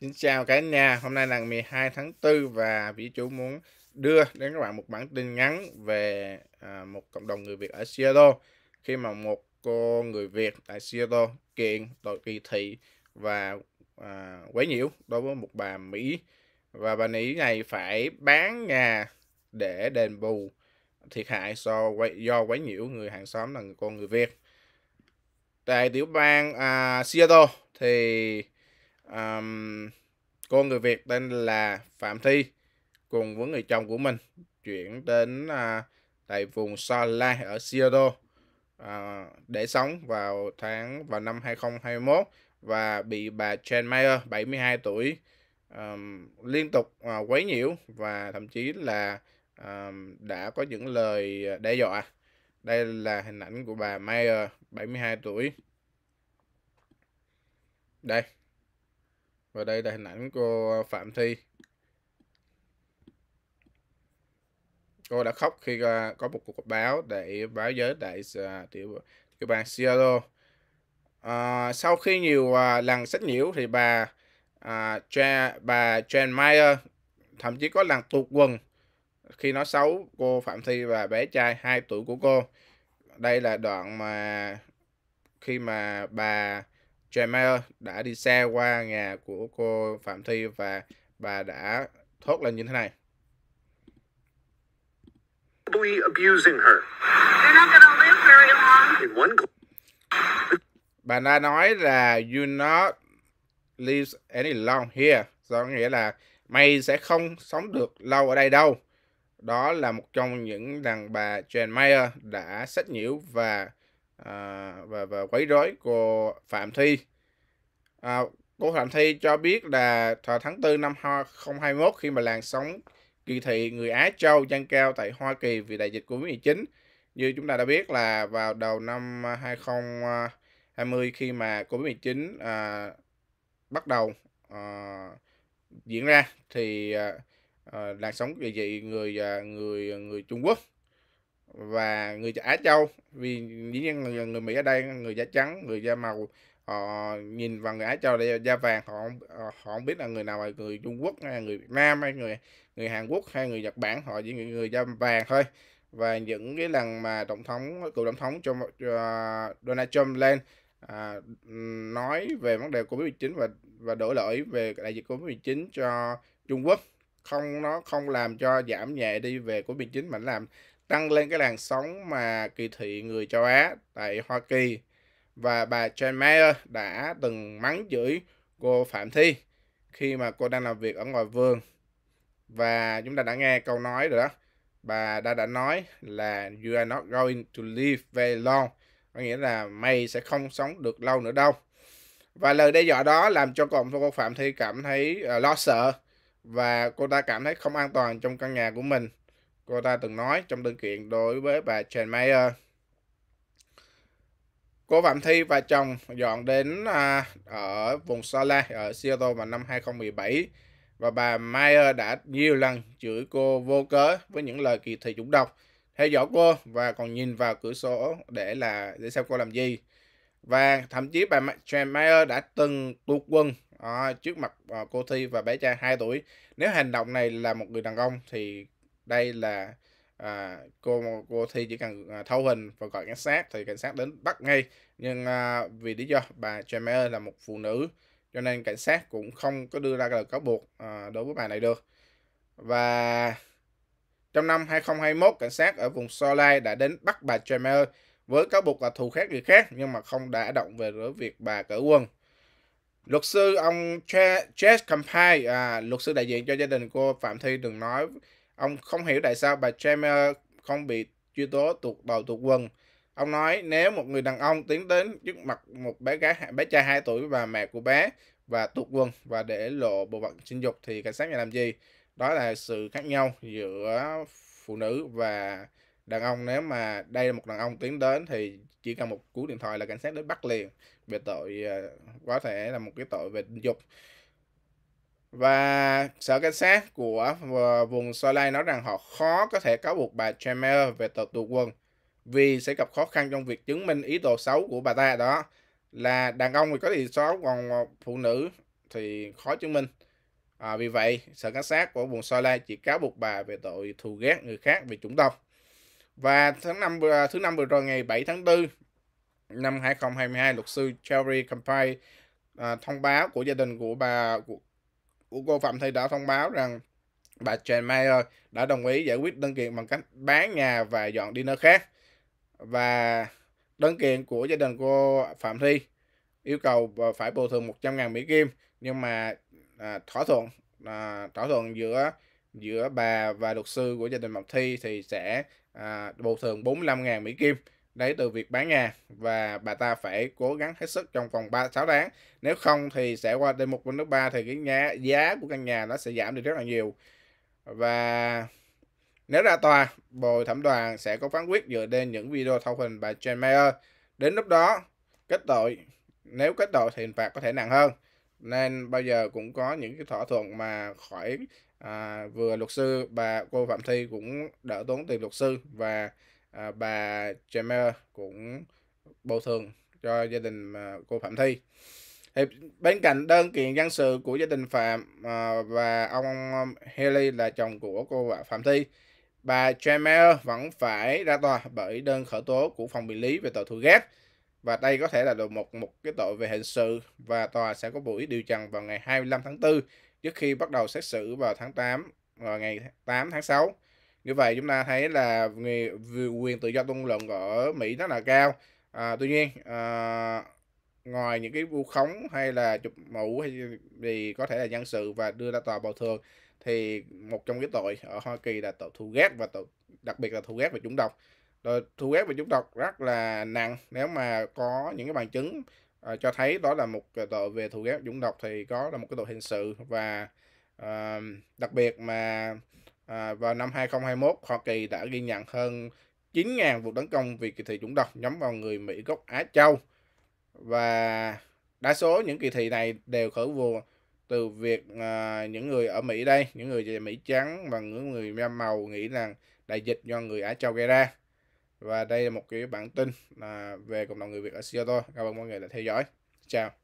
Xin chào cả nhà, hôm nay là 12 tháng 4 và vị Chủ muốn đưa đến các bạn một bản tin ngắn về à, một cộng đồng người Việt ở Seattle khi mà một cô người Việt tại Seattle kiện tội kỳ thị và à, quấy nhiễu đối với một bà Mỹ và bà Mỹ này phải bán nhà để đền bù thiệt hại do do quấy nhiễu người hàng xóm là người con người Việt tại tiểu bang à, Seattle thì um, cô người Việt tên là Phạm Thi cùng với người chồng của mình chuyển đến uh, tại vùng Solai ở Seattle uh, à, để sống vào tháng vào năm 2021 và bị bà Jane Mayer 72 tuổi um, liên tục uh, quấy nhiễu và thậm chí là um, đã có những lời đe dọa. Đây là hình ảnh của bà Mayer 72 tuổi. Đây và đây là hình ảnh cô Phạm Thi cô đã khóc khi à, có một cuộc báo để báo giới đại à, tiểu tiểu bang Seattle à, sau khi nhiều à, lần sách nhiễu thì bà à, cha bà Jan Mayer thậm chí có lần tuột quần khi nói xấu cô Phạm Thi và bé trai 2 tuổi của cô đây là đoạn mà khi mà bà Jamal đã đi xe qua nhà của cô Phạm Thi và bà đã thốt lên như thế này. Bà đã nói là you not live any long here. Do nghĩa là mày sẽ không sống được lâu ở đây đâu. Đó là một trong những đàn bà Jane Mayer đã sách nhiễu và à, và và quấy rối của Phạm Thi. À, cô Phạm Thi cho biết là vào tháng 4 năm 2021 khi mà làn sóng kỳ thị người Á Châu dâng cao tại Hoa Kỳ vì đại dịch Covid-19 như chúng ta đã biết là vào đầu năm 2020 khi mà Covid-19 à, bắt đầu à, diễn ra thì à, à làn sóng kỳ thị người à, người người Trung Quốc và người Á Châu vì dĩ nhiên người, người Mỹ ở đây người da trắng người da màu họ ờ, nhìn vào người Á Châu đây da vàng họ ờ, họ không biết là người nào là người Trung Quốc hay người Việt Nam hay người người Hàn Quốc hay người Nhật Bản họ chỉ người, người da vàng thôi và những cái lần mà tổng thống cựu tổng thống cho uh, ờ, Donald Trump lên uh, nói về vấn đề Covid-19 và và đổ lỗi về đại dịch Covid-19 cho Trung Quốc không nó không làm cho giảm nhẹ đi về Covid-19 mà làm tăng lên cái làn sóng mà kỳ thị người châu Á tại Hoa Kỳ và bà Jane Mayer đã từng mắng chửi cô Phạm Thi khi mà cô đang làm việc ở ngoài vườn và chúng ta đã nghe câu nói rồi đó bà đã đã nói là you are not going to live very long có nghĩa là mày sẽ không sống được lâu nữa đâu và lời đe dọa đó làm cho cộng cô Phạm Thi cảm thấy uh, lo sợ và cô ta cảm thấy không an toàn trong căn nhà của mình cô ta từng nói trong đơn kiện đối với bà Jane Mayer. Cô Phạm Thi và chồng dọn đến à, ở vùng Sola ở Seattle vào năm 2017 và bà Mayer đã nhiều lần chửi cô vô cớ với những lời kỳ thị chúng độc, theo dõi cô và còn nhìn vào cửa sổ để là để xem cô làm gì. Và thậm chí bà Jane Mayer đã từng tuột quân à, trước mặt à, cô Thi và bé trai 2 tuổi. Nếu hành động này là một người đàn ông thì đây là à, cô cô thi chỉ cần à, thâu hình và gọi cảnh sát thì cảnh sát đến bắt ngay nhưng à, vì lý do bà Jamie là một phụ nữ cho nên cảnh sát cũng không có đưa ra lời cáo buộc à, đối với bà này được và trong năm 2021 cảnh sát ở vùng Solai đã đến bắt bà Jamie với cáo buộc là thù khác gì khác nhưng mà không đã động về rửa việc bà cỡ quân luật sư ông Chase Campai à, luật sư đại diện cho gia đình cô Phạm Thi đừng nói Ông không hiểu tại sao bà Jammer không bị truy tố tuột đầu tuột quần. Ông nói nếu một người đàn ông tiến đến trước mặt một bé gái bé trai 2 tuổi và mẹ của bé và tuột quần và để lộ bộ phận sinh dục thì cảnh sát nhà làm gì? Đó là sự khác nhau giữa phụ nữ và đàn ông nếu mà đây là một đàn ông tiến đến thì chỉ cần một cú điện thoại là cảnh sát đến bắt liền về tội có ờ, thể là một cái tội về tình dục và sở cảnh sát của ờ, vùng Solai nói rằng họ khó có thể cáo buộc bà Tremere về tội tù quân vì sẽ gặp khó khăn trong việc chứng minh ý đồ xấu của bà ta đó là đàn ông thì có ý xấu còn ờ, phụ nữ thì khó chứng minh. À, vì vậy, sở cảnh sát của vùng Solai chỉ cáo buộc bà về tội thù ghét người khác vì chủng tộc. Và tháng năm ờ, thứ năm vừa rồi ngày 7 tháng 4 năm 2022, luật sư Cherry Campai à, thông báo của gia đình của bà của cô Phạm Thị đã thông báo rằng bà Jane Mayer đã đồng ý giải quyết đơn kiện bằng cách bán nhà và dọn đi nơi khác. Và đơn kiện của gia đình cô Phạm Thi yêu cầu phải bồi thường 100.000 Mỹ Kim nhưng mà à, thỏa thuận à, thỏa thuận giữa giữa bà và luật sư của gia đình Phạm Thi thì sẽ à, bồi thường 45.000 Mỹ Kim đấy từ việc bán nhà và bà ta phải cố gắng hết sức trong vòng 3 6 tháng. Nếu không thì sẽ qua đến một nước ba thì cái nhà giá của căn nhà nó sẽ giảm đi rất là nhiều. Và nếu ra tòa, bồi thẩm đoàn sẽ có phán quyết dựa trên những video thâu hình bà Jane Mayer. Đến lúc đó, kết tội, nếu kết tội thì hình phạt có thể nặng hơn. Nên bao giờ cũng có những cái thỏa thuận mà khỏi à, vừa luật sư bà cô Phạm Thi cũng đỡ tốn tiền luật sư và à, bà Jamer cũng bồi thường cho gia đình à, cô Phạm Thi. Thì bên cạnh đơn kiện dân sự của gia đình Phạm à, và ông Haley là chồng của cô Phạm Thi, bà Jamer vẫn phải ra tòa bởi đơn khởi tố của phòng bị lý về tội thù ghét và đây có thể là được một một cái tội về hình sự và tòa sẽ có buổi điều trần vào ngày 25 tháng 4 trước khi bắt đầu xét xử vào tháng 8 vào ngày 8 tháng 6 như vậy chúng ta thấy là quyền tự do tôn luận ở Mỹ rất là cao à, tuy nhiên à, ngoài những cái vu khống hay là chụp mũ hay gì có thể là dân sự và đưa ra tòa bồi thường thì một trong cái tội ở Hoa Kỳ là tội thù ghét và tội đặc biệt là thù ghét về chúng độc rồi thu ghét về chúng độc rất là nặng nếu mà có những cái bằng chứng uh, cho thấy đó là một tội về thù ghét chúng độc thì có là một cái tội hình sự và uh, đặc biệt mà À, vào năm 2021, Hoa Kỳ đã ghi nhận hơn 9.000 vụ tấn công vì kỳ thị chủng tộc nhắm vào người Mỹ gốc Á Châu. Và đa số những kỳ thị này đều khởi nguồn từ việc à, những người ở Mỹ đây, những người Mỹ trắng và những người da màu nghĩ rằng đại dịch do người Á Châu gây ra. Và đây là một cái bản tin à, về cộng đồng người Việt ở Seattle. Cảm ơn mọi người đã theo dõi. Chào.